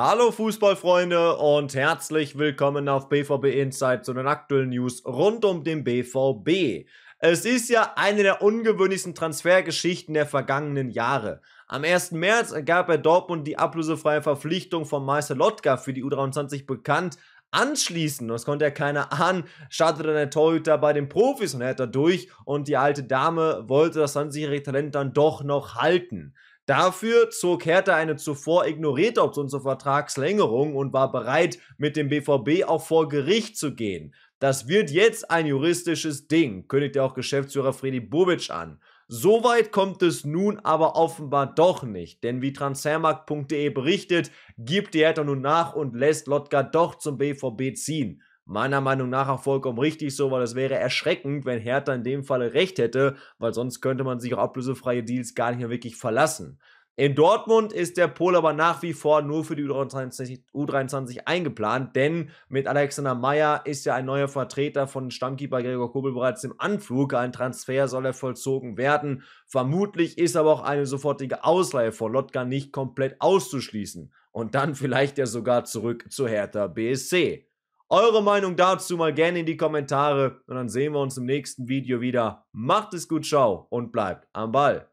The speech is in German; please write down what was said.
Hallo Fußballfreunde und herzlich willkommen auf BVB Insight zu den aktuellen News rund um den BVB. Es ist ja eine der ungewöhnlichsten Transfergeschichten der vergangenen Jahre. Am 1. März gab er Dortmund die ablösefreie Verpflichtung von Meister Lotka für die U23 bekannt, anschließend, das konnte ja keiner ahnen, startete der Torhüter bei den Profis und er hat da durch und die alte Dame wollte das 20-jährige Talent dann doch noch halten. Dafür zog Hertha eine zuvor ignorierte Option zur Vertragslängerung und war bereit, mit dem BVB auch vor Gericht zu gehen. Das wird jetzt ein juristisches Ding, kündigte auch Geschäftsführer Freddy Bobic an. Soweit kommt es nun aber offenbar doch nicht, denn wie transfermarkt.de berichtet, gibt die Hertha nun nach und lässt Lotka doch zum BVB ziehen. Meiner Meinung nach auch vollkommen richtig so, weil es wäre erschreckend, wenn Hertha in dem Falle recht hätte, weil sonst könnte man sich auf ablösefreie Deals gar nicht mehr wirklich verlassen. In Dortmund ist der Pol aber nach wie vor nur für die U23, U23 eingeplant, denn mit Alexander Meyer ist ja ein neuer Vertreter von Stammkeeper Gregor Kobel bereits im Anflug. Ein Transfer soll er vollzogen werden. Vermutlich ist aber auch eine sofortige Ausleihe von Lotka nicht komplett auszuschließen. Und dann vielleicht ja sogar zurück zu Hertha BSC. Eure Meinung dazu mal gerne in die Kommentare und dann sehen wir uns im nächsten Video wieder. Macht es gut, ciao und bleibt am Ball.